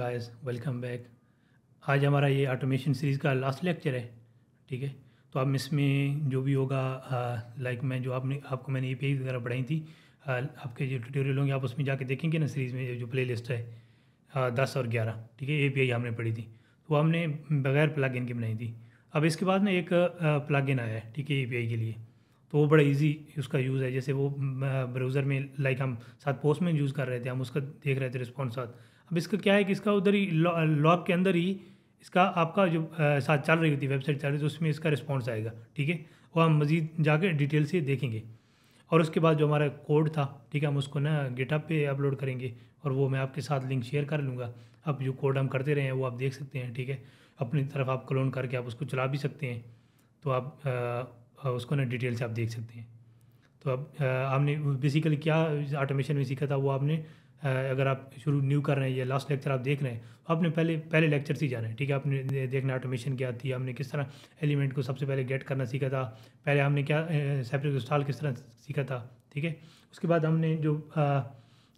Guys welcome back आज हमारा ये ऑटोमेशन सीरीज़ का लास्ट लेक्चर है ठीक है तो आप इसमें जो भी होगा लाइक मैं जो आपने आपको मैंने ए पी वगैरह बढ़ाई थी आ, आपके जो ट्यूटोरियल होंगे आप उसमें जाके देखेंगे ना सीरीज़ में जो प्ले लिस्ट है आ, दस और ग्यारह ठीक है ए पी हमने पढ़ी थी तो हमने बगैर प्लग की बनाई थी अब इसके बाद में एक प्लग आया है ठीक है ए के लिए तो वो बड़ा इजी उसका यूज़ है जैसे वो ब्राउज़र में लाइक हम साथ पोस्ट में यूज़ कर रहे थे हम उसका देख रहे थे रिस्पॉन्स साथ अब इसका क्या है कि इसका उधर ही लॉग के अंदर ही इसका आपका जो साथ चल रही होती है वेबसाइट चल रही थी तो उसमें इसका रिस्पॉन्स आएगा ठीक है वो हम मज़ीद जाके डिटेल से देखेंगे और उसके बाद जो हमारा कोड था ठीक है हम उसको ना गिटअप पे अपलोड करेंगे और वो मैं आपके साथ लिंक शेयर कर लूँगा अब जो कोड हम करते रहे हैं वो आप देख सकते हैं ठीक है अपनी तरफ आप क्लोन करके आप उसको चला भी सकते हैं तो आप आ, उसको ना डिटेल से आप देख सकते हैं तो अब आपने बेसिकली क्या ऑटोमेशन में सीखा था वो आपने अगर आप शुरू न्यू कर रहे हैं या लास्ट लेक्चर आप देख रहे हैं तो आपने पहले पहले लेक्चर से जाना है ठीक है आपने देखना ऑटोमेशन क्या थी हमने किस तरह एलिमेंट को सबसे पहले गेट करना सीखा था पहले हमने क्या सेपरेट इंस्टॉल किस तरह सीखा था ठीक है उसके बाद हमने जो आ,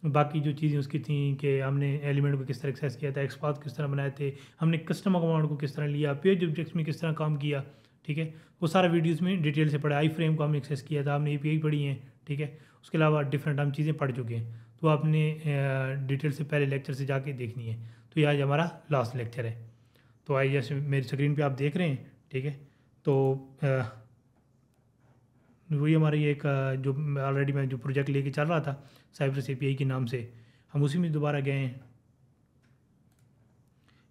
बाकी जो चीज़ें उसकी थी कि हमने एलिमेंट को किस तरह एक्सेस किया था एक्सपाथ किस तरह बनाए थे हमने कस्टम अकाउंट को किस तरह लिया पेज ऑब्जेक्ट्स में किस तरह काम किया ठीक है वो सारा वीडियोस में डिटेल से पढ़ा आई फ्रेम को हमने एक्सेस किया था हमने ए पी पढ़ी है ठीक है उसके अलावा डिफरेंट हम चीज़ें पढ़ चुके हैं तो आपने डिटेल से पहले लेक्चर से जाके देखनी है तो ये आज हमारा लास्ट लेक्चर है तो आई जैसे मेरी स्क्रीन पे आप देख रहे हैं ठीक है तो वही हमारी एक जो ऑलरेडी मैं जो प्रोजेक्ट लेके चल रहा था साइबर सी के नाम से हम उसी में दोबारा गए हैं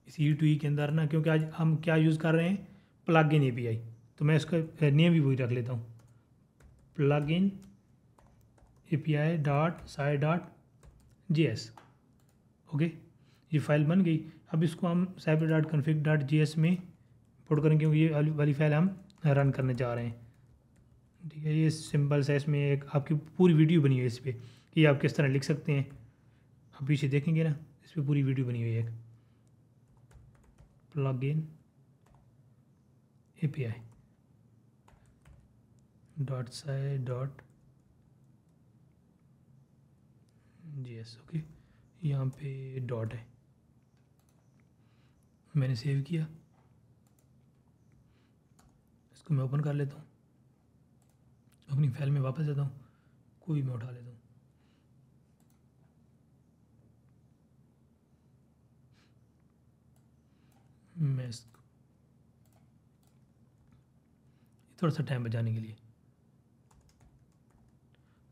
इस ई टू ई के अंदर ना क्योंकि आज हम क्या यूज़ कर रहे हैं प्लग इन ए तो मैं इसका नेम भी वही रख लेता हूँ plug in A P I dot cy dot J S okay ये फाइल बन गई अब इसको हम cypress dot config dot J S में पुट करेंगे क्योंकि ये वाली फाइल हम रन करने जा रहे हैं ठीक है ये सिंपल सा इसमें एक आपकी पूरी वीडियो बनी हुई है इस पर कि आप किस तरह लिख सकते हैं आप पीछे देखेंगे ना इस पर पूरी वीडियो बनी हुई है एक plug in A P I dot cy dot J S okay यहाँ पे डॉट है मैंने सेव किया इसको मैं ओपन कर लेता हूँ अपनी फाइल में वापस जाता हूँ कोई मैं उठा लेता हूँ मैं इसको थोड़ा सा टाइम बचाने के लिए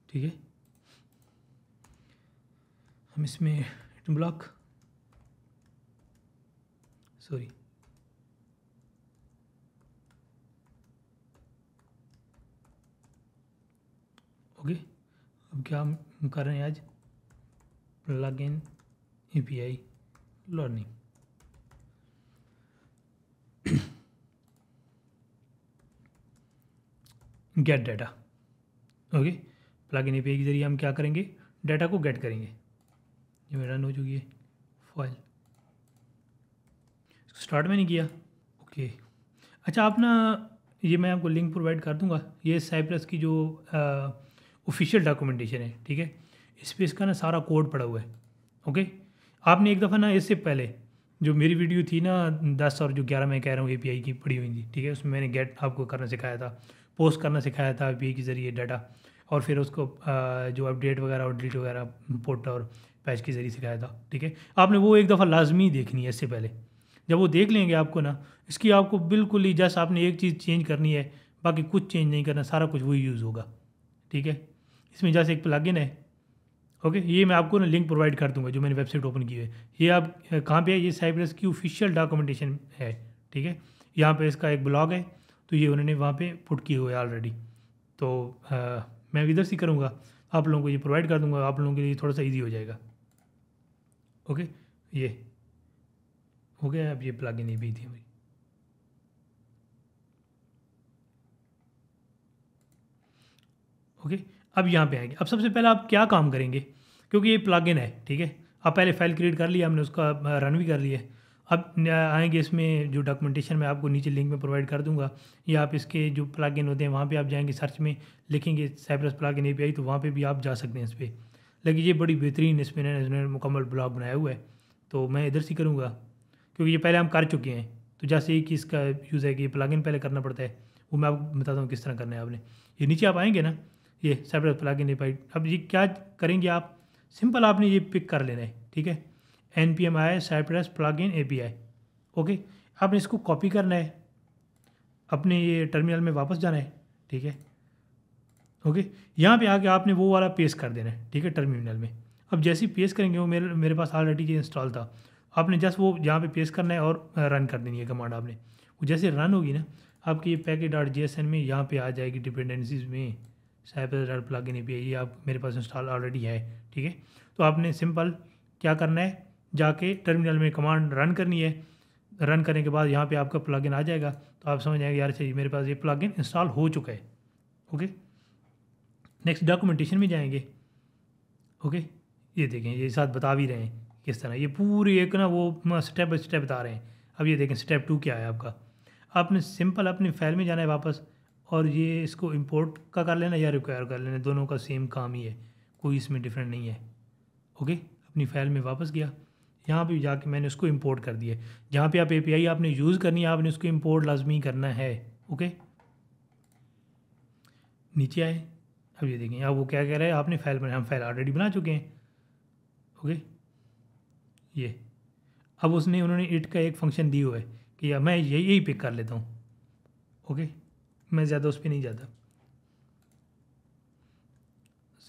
ठीक है हम इसमें ब्लॉक सॉरी ओके अब क्या हम कर रहे हैं आज plug in A P I learning get data okay plug in A के ज़रिए हम क्या करेंगे डाटा को गेट करेंगे ये मेरा रन हो चुकी है फाइल स्टार्ट में नहीं किया ओके अच्छा आप ना ये मैं आपको लिंक प्रोवाइड कर दूंगा ये साइप्रस की जो ऑफिशियल डॉक्यूमेंटेशन है ठीक है इस पर इसका ना सारा कोड पड़ा हुआ है ओके आपने एक दफ़ा ना इससे पहले जो मेरी वीडियो थी ना दस और जो ग्यारह मैं कह रहा हूँ ए की पड़ी हुई थी ठीक है उसमें मैंने गेट आपको करना सिखाया था पोस्ट करना सिखाया था ए के ज़रिए डाटा और फिर उसको आ, जो अपडेट वगैरह और डिलीट वगैरह पोट और पैच के ज़रिए सिखाया था ठीक है आपने वो एक दफ़ा लाजमी देखनी है इससे पहले जब वो देख लेंगे आपको ना इसकी आपको बिल्कुल ही जैसा आपने एक चीज़ चेंज करनी है बाकी कुछ चेंज नहीं करना सारा कुछ वही यूज़ होगा ठीक है इसमें जैसे एक प्लागिन है ओके ये मैं आपको ना लिंक प्रोवाइड कर दूंगा जो मैंने वेबसाइट ओपन की है ये आप कहाँ पे है ये साइप्रस की ऑफिशियल डॉक्यूमेंटेशन है ठीक है यहाँ पे इसका एक ब्लॉग है तो ये उन्होंने वहाँ पे पुट किए हुए ऑलरेडी तो आ, मैं इधर से करूँगा आप लोगों को ये प्रोवाइड कर दूँगा आप लोगों के लिए थोड़ा सा ईजी हो जाएगा ओके ये हो गया अब ये प्लग ये भी थी हमारी ओके अब यहाँ पे आएंगे अब सबसे पहले आप क्या काम करेंगे क्योंकि ये प्लगइन है ठीक है अब पहले फाइल क्रिएट कर लिया हमने उसका रन भी कर लिया अब आएंगे इसमें जो डॉक्यूमेंटेशन मैं आपको नीचे लिंक में प्रोवाइड कर दूंगा या आप इसके जो प्लगइन होते हैं वहाँ पे आप जाएंगे सर्च में लिखेंगे साइप्रस प्लगइन एपीआई तो वहाँ पे भी आप जा सकते हैं इस पर लगी ये बड़ी बेहतरीन इसमें इन्होंने मुकम्मल ब्लॉग बनाया हुआ है तो मैं इधर से करूँगा क्योंकि ये पहले हम कर चुके हैं तो जैसे कि इसका यूज़ है कि प्लागिन पहले करना पड़ता है वो मैं आपको बताता हूँ किस तरह करना है आपने ये नीचे आप आएंगे ना ये सेपरेट इन इनवाइट अब ये क्या करेंगे आप सिंपल आपने ये पिक कर लेना है ठीक है N P M I cypress plug in A P I okay आपने इसको कॉपी करना है अपने ये टर्मिनल में वापस जाना है ठीक है ओके यहाँ पे आके आपने वो वाला पेस कर देना है ठीक है टर्मिनल में अब जैसे ही पेश करेंगे वो मेरे मेरे पास ऑलरेडी ये इंस्टॉल था आपने जस्ट वो यहाँ पे पेश करना है और रन कर देनी है कमांड आपने वो जैसे रन होगी ना आपकी ये पैकेट डॉट जी में यहाँ पे आ जाएगी डिपेंडेंसीज में साइपर डॉट प्लग इन ये आप मेरे पास इंस्टॉल ऑलरेडी है ठीक है तो आपने सिंपल क्या करना है जाके टर्मिनल में कमांड रन करनी है रन करने के बाद यहाँ पे आपका प्लगइन आ जाएगा तो आप समझ जाएंगे यार चाहिए मेरे पास ये प्लगइन इंस्टॉल हो चुका है ओके नेक्स्ट डॉक्यूमेंटेशन में जाएंगे ओके ये देखें ये साथ बता भी रहे हैं किस तरह ये पूरी एक ना वो स्टेप बाई स्टेप बता रहे हैं अब ये देखें स्टेप टू क्या है आपका आपने सिंपल अपनी फाइल में जाना है वापस और ये इसको इंपोर्ट का कर लेना या रिक्वायर कर लेना दोनों का सेम काम ही है कोई इसमें डिफरेंट नहीं है ओके अपनी फाइल में वापस गया यहाँ पे जाके मैंने उसको इंपोर्ट कर दिया जहाँ पे आप एपीआई आपने यूज़ करनी है आपने उसको इंपोर्ट लाजमी करना है ओके नीचे आए अब ये देखें अब वो क्या कह रहा है आपने फाइल बनाया हम फाइल ऑलरेडी बना चुके हैं ओके ये अब उसने उन्होंने इट का एक फंक्शन दी हुआ है कि मैं यही यही पिक कर लेता हूँ ओके मैं ज़्यादा उस पर नहीं जाता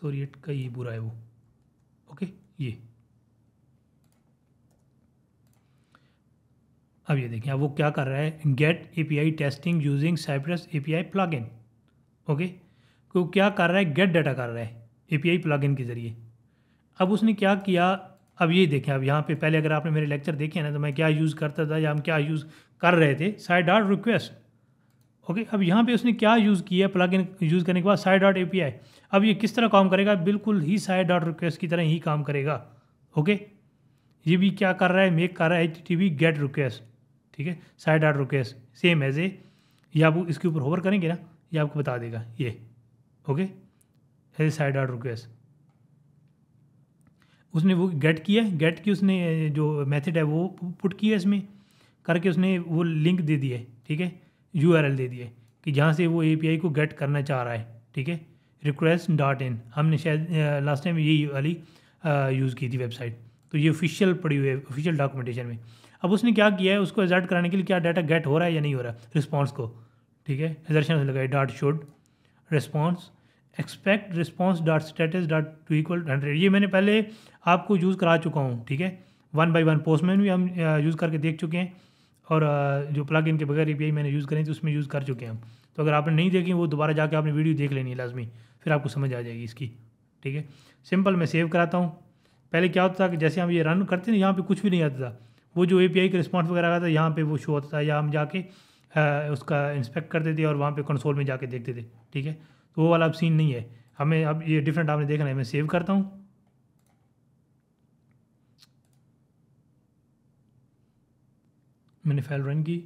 सॉरी इट का ही बुरा है वो ओके ये अब ये देखें अब वो क्या कर रहा है get A P I testing using cypress A P I plug in okay वो क्या कर रहा है गेट डाटा कर रहा है ए पी आई इन के ज़रिए अब उसने क्या किया अब ये देखें अब यहाँ पे पहले अगर आपने मेरे लेक्चर देखे ना तो मैं क्या यूज़ करता था या हम क्या यूज़ कर रहे थे साइड डॉट रिक्वेस्ट ओके अब यहाँ पे उसने क्या यूज़ किया प्लग इन यूज़ करने के बाद साइड डॉट ए अब ये किस तरह काम करेगा बिल्कुल ही साइड डॉट रिक्वेस्ट की तरह ही काम करेगा ओके ये भी क्या कर रहा है मेक कर रहा है H T V get request ठीक है side dot request same as A ये आप इसके ऊपर होवर करेंगे ना ये आपको बता देगा ये okay as side art request उसने वो गेट किया गेट की उसने जो मेथड है वो पुट किया इसमें करके उसने वो लिंक दे दिया ठीक है यू दे दिया कि जहाँ से वो ए को गेट करना चाह रहा है ठीक है रिक्वेस्ट डॉट इन हमने शायद लास्ट टाइम यही वाली यूज़ की थी वेबसाइट तो ये ऑफिशियल पड़ी हुई है ऑफिशियल डॉक्यूमेंटेशन में अब उसने क्या किया है उसको एजर्ट कराने के लिए क्या डाटा गेट हो रहा है या नहीं हो रहा है रिस्पॉन्स को ठीक है एजर्शन लगाई dot should response expect response dot status dot to equal hundred ये मैंने पहले आपको यूज़ करा चुका हूँ ठीक है वन बाई वन पोस्टमैन भी हम यूज़ करके देख चुके हैं और जो प्लग इन के बगैर ए मैंने यूज़ करें तो उसमें यूज़ कर चुके हैं हम तो अगर आपने नहीं देखी वो दोबारा जाके आपने वीडियो देख लेनी है लाजमी फिर आपको समझ आ जाएगी इसकी ठीक है सिंपल मैं सेव कराता हूँ पहले क्या होता था कि जैसे हम ये रन करते थे यहाँ पे कुछ भी नहीं आता था वो जो ए पी आई का रिस्पॉन्स वगैरह आता था यहाँ पे वो शो होता था या हम जाके आ, उसका इंस्पेक्ट करते थे और वहाँ पे कंसोल में जाके देखते थे ठीक है तो वो वाला अब सीन नहीं है हमें अब ये डिफरेंट आपने देखना है मैं सेव करता हूँ मैंने फाइल रन की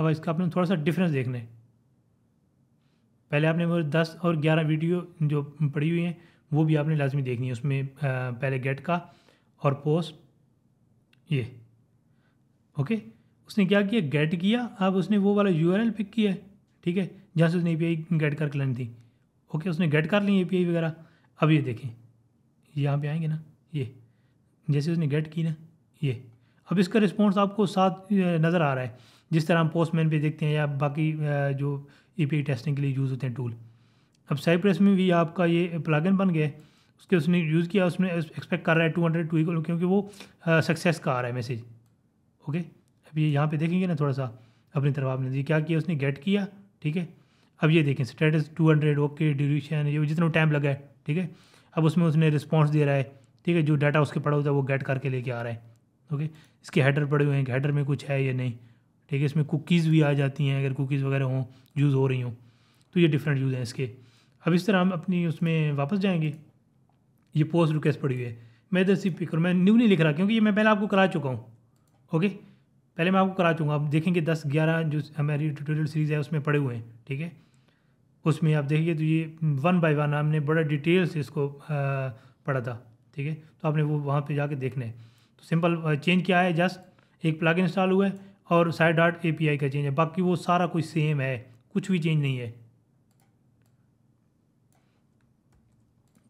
अब इसका आपने थोड़ा सा डिफरेंस देखना है पहले आपने वो दस और ग्यारह वीडियो जो पड़ी हुई हैं वो भी आपने लाजमी देखनी है उसमें पहले गेट का और पोस्ट ये ओके उसने क्या किया गेट किया अब उसने वो वाला यू पिक किया है ठीक है जहाँ से उसने ए गेट करके लेनी थी ओके उसने गेट कर ली ए वगैरह अब ये देखें यहाँ पे आएंगे ना ये जैसे उसने गेट की ना ये अब इसका रिस्पॉन्स आपको साथ नज़र आ रहा है जिस तरह हम पोस्टमैन पे देखते हैं या बाकी जो ई टेस्टिंग के लिए यूज़ होते हैं टूल अब साइप्रेस में भी आपका ये प्लागन बन गया है उसके उसने यूज़ किया उसमें एक्सपेक्ट कर रहा है टू हंड्रेड टू इक्वल क्योंकि वो सक्सेस का आ रहा है मैसेज ओके अब ये यहाँ पर देखेंगे ना थोड़ा सा अपनी तरफ आपने क्या किया उसने गेट किया ठीक है अब ये देखें status two hundred okay duration ये जितना टाइम लगा है ठीक है अब उसमें उसने रिस्पॉन्स दे रहा है ठीक है जो डाटा उसके पड़ा होता है वो गेट करके लेके आ रहा है ओके इसके हेडर पड़े हुए हैं हेडर में कुछ है या नहीं ठीक है इसमें कुकीज़ भी आ जाती हैं अगर कुकीज़ वगैरह हों यूज़ हो रही हों तो ये डिफरेंट यूज़ हैं इसके अब इस तरह हम अपनी उसमें वापस जाएंगे ये पोस्ट रिक्वेस्ट पड़ी हुई है मैं इधर सिर्फ पिक मैं न्यू नहीं लिख रहा क्योंकि ये मैं पहले आपको करा चुका हूँ ओके पहले मैं आपको करा चुका आप देखेंगे दस ग्यारह जो हमारी ट्यूटोरियल सीरीज़ है उसमें पड़े हुए हैं ठीक है उसमें आप देखिए तो ये वन बाय वन हमने बड़ा डिटेल से इसको पढ़ा था ठीक है तो आपने वो वहाँ पे जाके देखना है तो सिंपल चेंज क्या है जस्ट एक प्लग इंस्टॉल हुआ है और साइड डॉट ए का चेंज है बाकी वो सारा कुछ सेम है कुछ भी चेंज नहीं है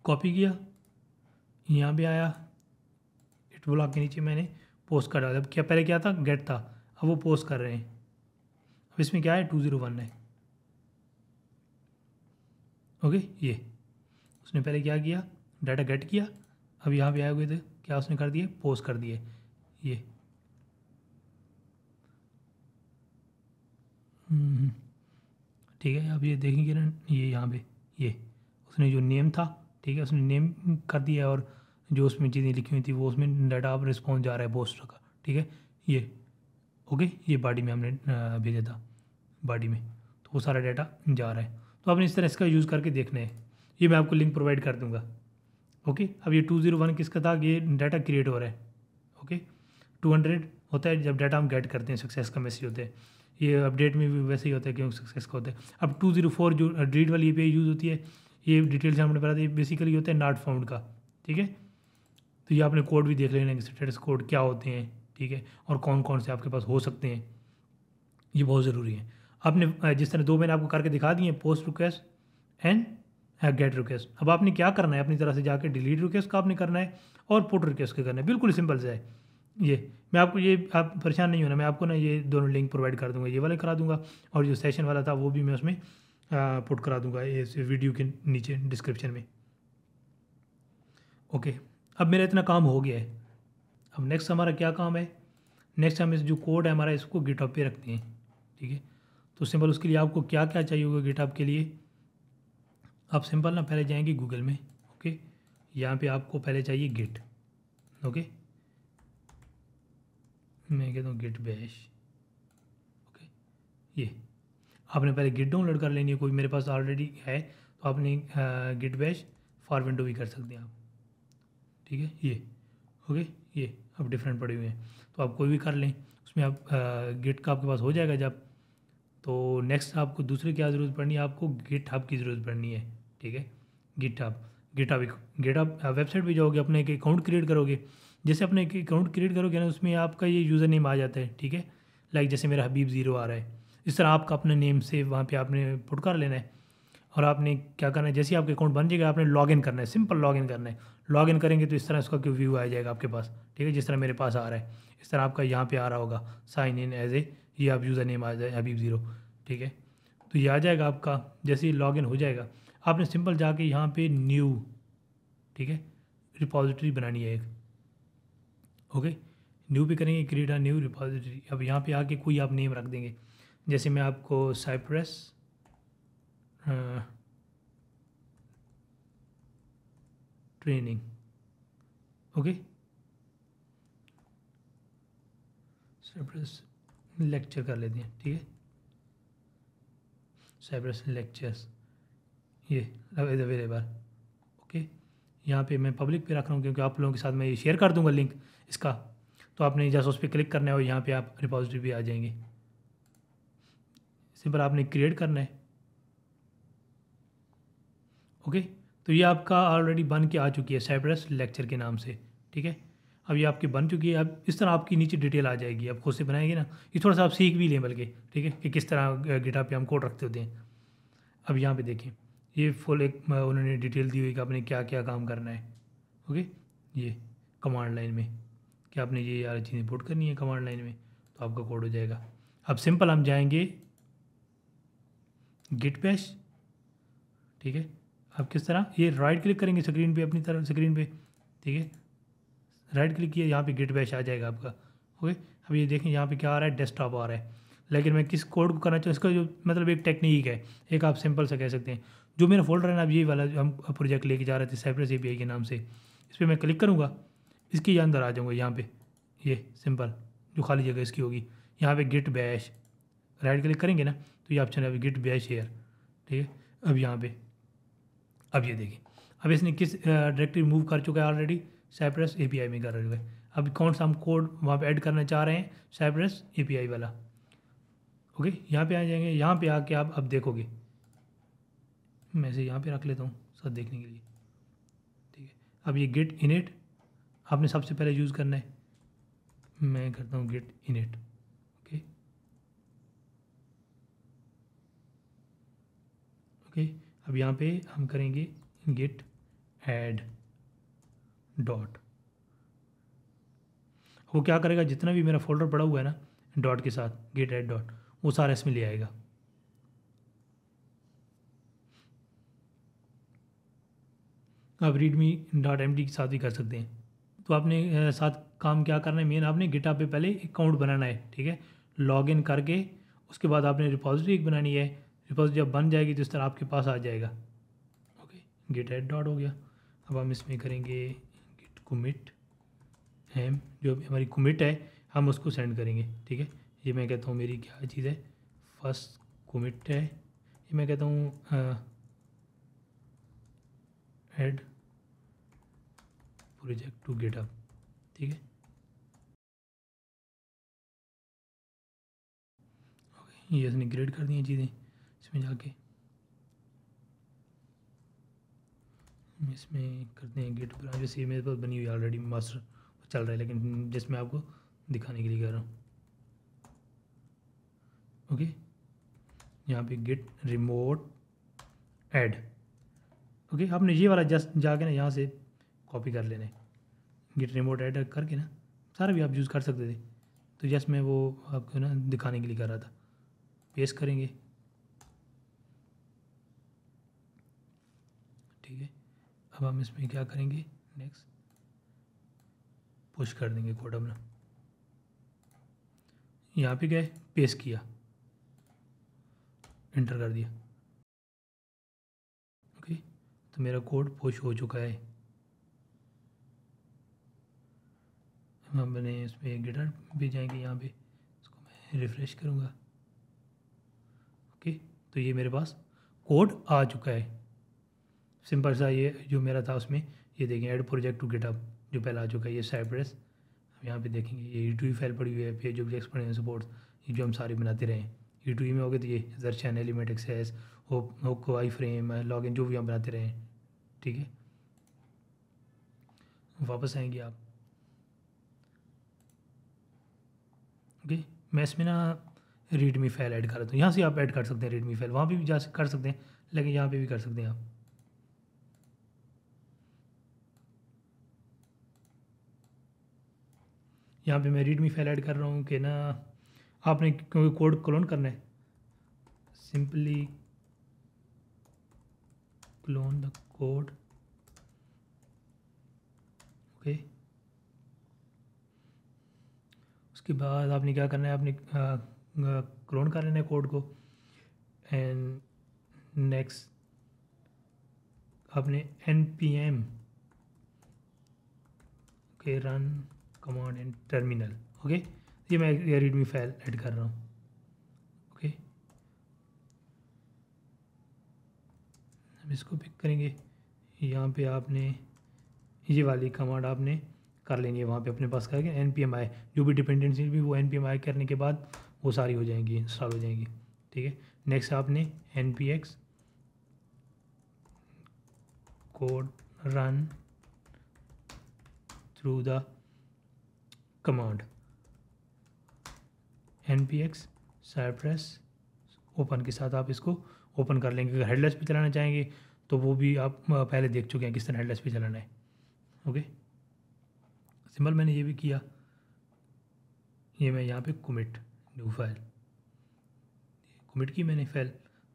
कॉपी किया यहाँ भी आया इट ब्लॉक के नीचे मैंने पोस्ट कर डाला क्या पहले क्या था गेट था अब वो पोस्ट कर रहे हैं अब इसमें क्या है टू ज़ीरो वन है ओके ये उसने पहले क्या किया डाटा गेट किया अब यहाँ पे आए हुए थे क्या उसने कर दिए पोज कर दिए ये हम्म। ठीक है अब ये देखेंगे ना ये यहाँ पे ये उसने जो नेम था ठीक है उसने नेम कर दिया और जो उसमें चीज़ें लिखी हुई थी वो उसमें डाटा अब रिस्पॉन्स जा रहा है पोस्ट का ठीक है ये ओके ये बॉडी में हमने भेजा था बॉडी में तो वो सारा डाटा जा रहा है तो आपने इस तरह इसका यूज़ करके देखना है ये मैं आपको लिंक प्रोवाइड कर दूंगा ओके अब ये टू जीरो वन किसका था ये डाटा क्रिएट हो रहा है ओके टू हंड्रेड होता है जब डाटा हम गेट करते हैं सक्सेस का मैसेज होता है ये अपडेट में भी वैसे ही होता है क्योंकि सक्सेस का होता है अब टू जीरो फोर जो रीड uh, वाली पे यूज़ होती है ये डिटेल्स हमने बता दी बेसिकली होता है नॉट फाउंड का ठीक है तो ये आपने कोड भी देख लेना कि स्टेटस कोड क्या होते हैं ठीक है और कौन कौन से आपके पास हो सकते हैं ये बहुत ज़रूरी है आपने जिस तरह दो मैंने आपको करके दिखा दिए post request and get request अब आपने क्या करना है अपनी तरह से जाकर डिलीट रिक्वेस्ट का आपने करना है और पुट रिक्वेस्ट का करना है बिल्कुल सिंपल से है ये मैं आपको ये आप परेशान नहीं होना मैं आपको ना ये दोनों लिंक प्रोवाइड कर दूंगा ये वाले करा दूंगा और जो सेशन वाला था वो भी मैं उसमें पुट uh, करा दूंगा इस वीडियो के नीचे डिस्क्रिप्शन में ओके अब मेरा इतना काम हो गया है अब नेक्स्ट हमारा क्या काम है नेक्स्ट हम इस जो कोड है हमारा इसको गिटॉप पे रखते हैं ठीक है तो सिंपल उसके लिए आपको क्या क्या चाहिए होगा गिटअप के लिए आप सिंपल ना पहले जाएंगे गूगल में ओके यहाँ पे आपको पहले चाहिए गिट ओके मैं कहता हूँ गिट बैश ओके ये आपने पहले गिट डाउनलोड कर लेनी है कोई मेरे पास ऑलरेडी है तो आपने गिट बैश फॉर विंडो भी कर सकते हैं आप ठीक है ये ओके ये अब डिफरेंट पड़े हुए हैं तो आप कोई भी कर लें उसमें आप गिट का आपके पास हो जाएगा जब तो नेक्स्ट आपको दूसरे क्या ज़रूरत पड़नी है आपको गिट हब की ज़रूरत पड़नी है ठीक है GitHub GitHub GitHub website पर जाओगे अपने एक अकाउंट क्रिएट करोगे जैसे अपने एक अकाउंट क्रिएट करोगे ना उसमें आपका ये यूज़र नेम आ जाता है ठीक है लाइक जैसे मेरा हबीब ज़ीरो आ रहा है इस तरह आपका अपने नेम से वहाँ पे आपने पुट कर लेना है और आपने क्या करना है जैसे आपके अकाउंट बन जाएगा आपने लॉग इन करना है सिंपल लॉग इन करना है लॉग इन करेंगे तो इस तरह क्यों व्यू आ जाएगा आपके पास ठीक है जिस तरह मेरे पास आ रहा है इस तरह आपका यहाँ पे आ रहा होगा साइन इन एज ए ये आप यूज़र नेम आ जाए हबीब ज़ीरो ठीक है तो ये आ जाएगा आपका जैसे ही लॉग हो जाएगा आपने सिंपल जाके यहाँ पे न्यू ठीक है रिपोजिटरी बनानी है एक ओके न्यू पे करेंगे क्रिएट आ न्यू रिपोजिटरी अब यहाँ पे आके कोई आप नेम रख देंगे जैसे मैं आपको cypress training okay cypress lecture कर लेते हैं ठीक है साइबरस लेक्चर्स ये इज अवेलेबल ओके यहाँ पे मैं पब्लिक पे रख रहा हूँ क्योंकि आप लोगों के साथ मैं ये शेयर कर दूँगा लिंक इसका तो आपने जैसा उस पर क्लिक करना है और यहाँ पे आप रिपोजिटरी भी आ जाएंगे सिंपल आपने क्रिएट करना है ओके तो ये आपका ऑलरेडी बन के आ चुकी है साइप्रस लेक्चर के नाम से ठीक है अब ये आपकी बन चुकी है अब इस तरह आपकी नीचे डिटेल आ जाएगी आप खुद से बनाएंगे ना ये थोड़ा सा आप सीख भी लें बल्कि ठीक है कि किस तरह गिटा पे हम कोड रखते होते हैं अब यहाँ पे देखें ये फुल एक उन्होंने डिटेल दी हुई कि आपने क्या क्या काम करना है ओके ये कमांड लाइन में कि आपने ये यार चीज़ें पुट करनी है कमांड लाइन में तो आपका कोड हो जाएगा अब सिंपल हम जाएँगे गिट पैश ठीक है अब किस तरह ये राइट क्लिक करेंगे स्क्रीन पर अपनी तरफ स्क्रीन पर ठीक है राइट क्लिक किया यहाँ पे गेट बैश आ जाएगा आपका ओके अब ये देखें यहाँ पे क्या आ रहा है डेस्कटॉप आ रहा है लेकिन मैं किस कोड को करना चाहूँ इसका जो मतलब एक टेक्निक है एक आप सिंपल से कह सकते हैं जो मेरा फोल्डर है ना अब ये वाला हम प्रोजेक्ट लेके जा रहे थे साइप्रस ए के नाम से इस पर मैं क्लिक करूँगा इसके अंदर आ जाऊँगा यहाँ पर ये सिंपल जो खाली जगह इसकी होगी यहाँ पर गिट बैश राइट क्लिक करेंगे ना तो ये ऑप्शन है अभी गिट बैश एयर ठीक है अब यहाँ पर अब ये देखिए अब इसने किस डायरेक्टरी मूव कर चुका है ऑलरेडी साइप्रस ए में कर रहे अब कौन सा हम कोड वहाँ पे ऐड करना चाह रहे हैं साइप्रस ए वाला ओके यहाँ पे आ जाएंगे यहाँ पे आके आप अब देखोगे मैं इसे यहाँ पे रख लेता हूँ सब देखने के लिए ठीक है अब ये गेट इनिट आपने सबसे पहले यूज़ करना है मैं करता हूँ गेट इनिट ओके ओके अब यहाँ पे हम करेंगे गेट ऐड डॉट वो क्या करेगा जितना भी मेरा फोल्डर पड़ा हुआ है ना डॉट के साथ गेट एट डॉट वो सारा इसमें ले आएगा आप रीडमी डॉट एम के साथ भी कर सकते हैं तो आपने साथ काम क्या करना है मेन आपने गिटा पे पहले अकाउंट बनाना है ठीक है लॉग इन करके उसके बाद आपने रिपोजिटरी एक बनानी है रिपोजिटरी जब बन जाएगी तो इस तरह आपके पास आ जाएगा ओके गिट एट डॉट हो गया अब हम इसमें करेंगे कुमिट एम जो हमारी कुमिट है हम उसको सेंड करेंगे ठीक है ये मैं कहता हूँ मेरी क्या चीज़ है फर्स्ट कुमिट है ये मैं कहता हूँ add project to GitHub ठीक है ये इसने ग्रेड कर दी चीज़ें इसमें जाके इसमें करते हैं गेट जैसे मेरे पास बनी हुई ऑलरेडी मास्टर चल रहा है लेकिन जिसमें आपको दिखाने के लिए कह रहा हूँ ओके यहाँ पे गेट रिमोट ऐड ओके आपने ये वाला जस्ट जाके ना यहाँ से कॉपी कर लेना है गेट रिमोट ऐड करके ना सारा भी आप यूज़ कर सकते थे तो जस्ट मैं वो आपको ना दिखाने के लिए कर रहा था पेस्ट करेंगे अब हम इसमें क्या करेंगे नेक्स्ट पुश कर देंगे कोड अपना यहाँ पे गए पेश किया इंटर कर दिया ओके तो मेरा कोड पुश हो चुका है हमने इसमें गिटर भी जाएंगे यहाँ पे इसको मैं रिफ़्रेश करूँगा ओके तो ये मेरे पास कोड आ चुका है सिंपल सा ये जो मेरा था उसमें ये देखें एड प्रोजेक्ट टू गिटअप जो पहला आ चुका है ये साइप्रेस हम यहाँ पे देखेंगे ये यू टू फाइल पड़ी हुई है पेज ऑब्जेक्ट्स पड़े हैं सपोर्ट्स ये जो हम सारे बनाते रहे यू टू e में हो गए तो ये दर्शन एलिमेंट एक्सेस होक आई फ्रेम लॉग इन जो भी हम बनाते रहे ठीक है वापस आएंगे आप ओके मैं इसमें ना रीडमी फाइल ऐड कर रहा हूँ यहाँ से आप ऐड कर सकते हैं रीडमी फाइल वहाँ पर भी जा कर सकते हैं लेकिन यहाँ पे भी कर सकते हैं आप यहाँ पे मैं रीडमी फाइल ऐड कर रहा हूँ कि ना आपने क्योंकि कोड क्लोन करना है simply clone the code okay उसके बाद आपने क्या करना है आपने क्लोन कर लेना है कोड को एंड नेक्स्ट आपने N P M okay run command and terminal okay ये मैं ये रीडमी फाइल ऐड कर रहा हूँ ओके हम इसको पिक करेंगे यहाँ पे आपने ये वाली कमांड आपने कर लेंगे वहाँ पे अपने पास करके एन पी एम आई जो भी डिपेंडेंसी भी वो एन पी एम आई करने के बाद वो सारी हो जाएंगी इंस्टॉल हो जाएंगी ठीक है नेक्स्ट आपने N P X code run through the command npx cypress open के साथ आप इसको ओपन कर लेंगे अगर हेडलेस भी चलाना चाहेंगे तो वो भी आप पहले देख चुके हैं किस तरह हेडलेस भी चलाना है ओके सिंपल मैंने ये भी किया ये मैं यहाँ पे कमिट न्यू फाइल कमिट की मैंने फाइल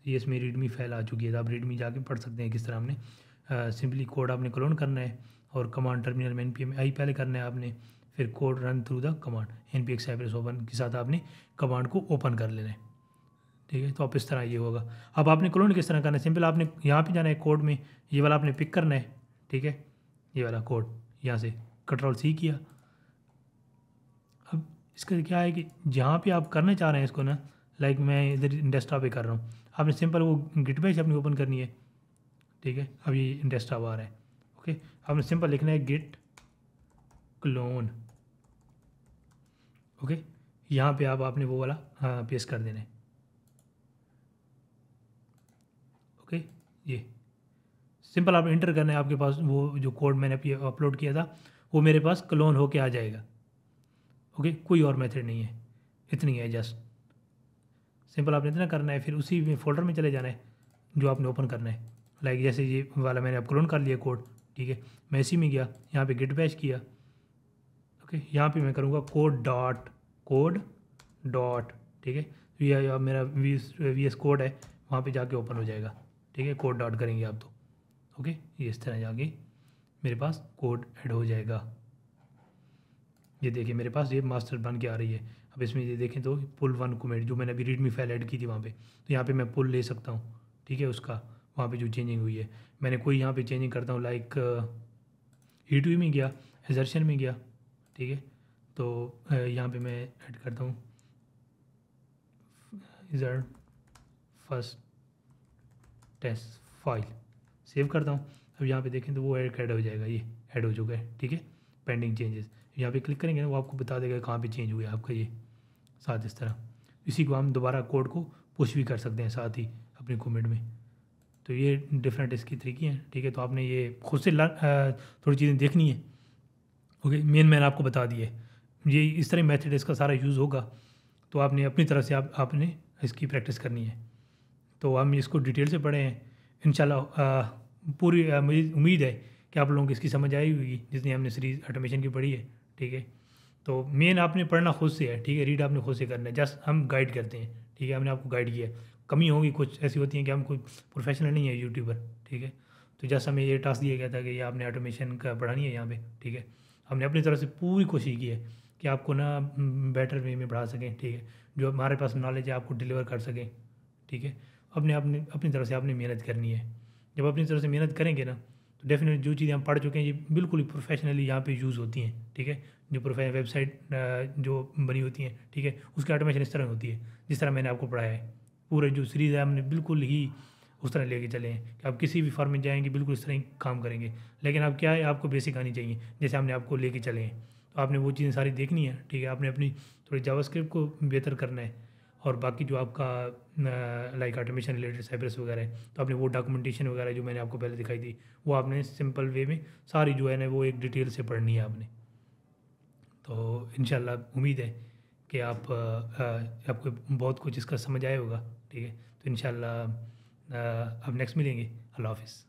ये इसमें रीडमी फाइल आ चुकी है तो आप रीडमी जाके पढ़ सकते हैं किस तरह हमने सिंपली कोड आपने क्लोन करना है और कमांड टर्मिनल में एन पी आई पहले करना है आपने फिर code run through the command N P X cypress open के साथ आपने कमांड को ओपन कर लेना है ठीक है तो आप इस तरह ये होगा अब आपने क्लोन किस तरह करना है सिंपल आपने यहाँ पे जाना है कोड में ये वाला आपने पिक करना है ठीक है ये वाला कोड यहाँ से कंट्रोल सी किया अब इसका क्या है कि जहाँ पे आप करना चाह रहे हैं इसको ना लाइक मैं इधर डेस्कटॉप पे कर रहा हूँ आपने सिंपल वो गिट बैच अपनी ओपन करनी है ठीक है अब ये डेस्कटॉप आ रहा है ओके आपने सिंपल लिखना है गिट क्लोन ओके यहाँ पे आप आपने वो वाला हाँ पेश कर देना है ओके ये सिंपल आप इंटर करना है आपके पास वो जो कोड मैंने अपलोड किया था वो मेरे पास क्लोन होके आ जाएगा ओके कोई और मेथड नहीं है इतनी है जस्ट सिंपल आपने इतना करना है फिर उसी में फोल्डर में चले जाना है जो आपने ओपन करना है लाइक जैसे ये वाला मैंने अब क्लोन कर लिया कोड ठीक है मैं इसी में गया यहाँ पे गिट बैच किया ओके यहाँ पे मैं करूँगा कोड डॉट कोड डॉट ठीक है तो ये मेरा वी वी एस कोड है वहाँ पे जाके ओपन हो जाएगा ठीक है कोड डॉट करेंगे आप तो ओके ये इस तरह जाके मेरे पास कोड ऐड हो जाएगा ये देखिए मेरे पास ये मास्टर बन के आ रही है अब इसमें ये देखें तो पुल वन कमेंट जो मैंने अभी रीडमी फाइल ऐड की थी वहाँ पे तो यहाँ पे मैं पुल ले सकता हूँ ठीक है उसका वहाँ पे जो चेंजिंग हुई है मैंने कोई यहाँ पे चेंजिंग करता हूँ लाइक ई uh, में गया एजर्शन में गया ठीक है तो यहाँ पे मैं ऐड करता हूँ इज़र फर्स्ट टेस्ट फाइल सेव करता हूँ अब यहाँ पे देखें तो वो ऐड एड हो जाएगा ये ऐड हो चुका है ठीक है पेंडिंग चेंजेस यहाँ पे क्लिक करेंगे ना वो आपको बता देगा कहाँ पे चेंज हुआ है आपका ये साथ इस तरह इसी को हम दोबारा कोड को पुश भी कर सकते हैं साथ ही अपने कमेंट में तो ये डिफरेंट इसकी तरीके हैं ठीक है तो आपने ये खुद से थोड़ी चीज़ें देखनी है ओके मेन मैंने आपको बता दिए ये इस तरह मेथड इसका सारा यूज़ होगा तो आपने अपनी तरफ से आप आपने इसकी प्रैक्टिस करनी है तो हम इसको डिटेल से पढ़े हैं इन पूरी मुझे उम्मीद है कि आप लोगों को इसकी समझ आई होगी जितनी हमने सीरीज ऑटोमेशन की पढ़ी है ठीक है तो मेन आपने पढ़ना खुद से है ठीक है रीड आपने खुद से करना है जस्ट हम गाइड करते हैं ठीक है हमने आपको गाइड किया कमी होगी कुछ ऐसी होती है कि हम कोई प्रोफेशनल नहीं है यूट्यूबर ठीक है तो जस्ट हमें ये टास्क दिया गया था कि ये आपने ऑटोमेशन का पढ़ानी है यहाँ पर ठीक है हमने अपनी तरफ से पूरी कोशिश की है कि आपको ना बेटर हम्म, वे में बढ़ा सकें ठीक है जो हमारे पास नॉलेज है आपको डिलीवर कर सकें ठीक है अपने अपने अपनी तरफ से आपने मेहनत करनी है जब अपनी तरफ से मेहनत करेंगे ना तो डेफिनेटली जो चीज़ें हम पढ़ चुके हैं ये बिल्कुल ही प्रोफेशनली यहाँ पे यूज़ होती हैं ठीक है जो प्रोफेशनल वेबसाइट जो बनी होती हैं ठीक है उसकी ऑटोमेशन इस तरह होती है जिस तरह मैंने आपको पढ़ाया है पूरा जो सीरीज़ है हमने बिल्कुल ही उस तरह लेके चलें कि आप किसी भी फॉर्म में जाएंगे बिल्कुल इस तरह ही काम करेंगे लेकिन आप क्या है आपको बेसिक आनी चाहिए जैसे हमने आपको लेके चले हैं तो आपने वो चीज़ें सारी देखनी है ठीक है आपने अपनी थोड़ी जावास्क्रिप्ट को बेहतर करना है और बाकी जो आपका लाइक ऑटोमेशन रिलेटेड साइबरस वगैरह है तो आपने वो डॉक्यूमेंटेशन वगैरह जो मैंने आपको पहले दिखाई दी वो आपने सिंपल वे में सारी जो है ना वो एक डिटेल से पढ़नी है आपने तो इन उम्मीद है कि आप आ, आपको बहुत कुछ इसका समझ आया होगा ठीक है तो इनशाला अब नेक्स्ट मिलेंगे अल्लाह हाफिज़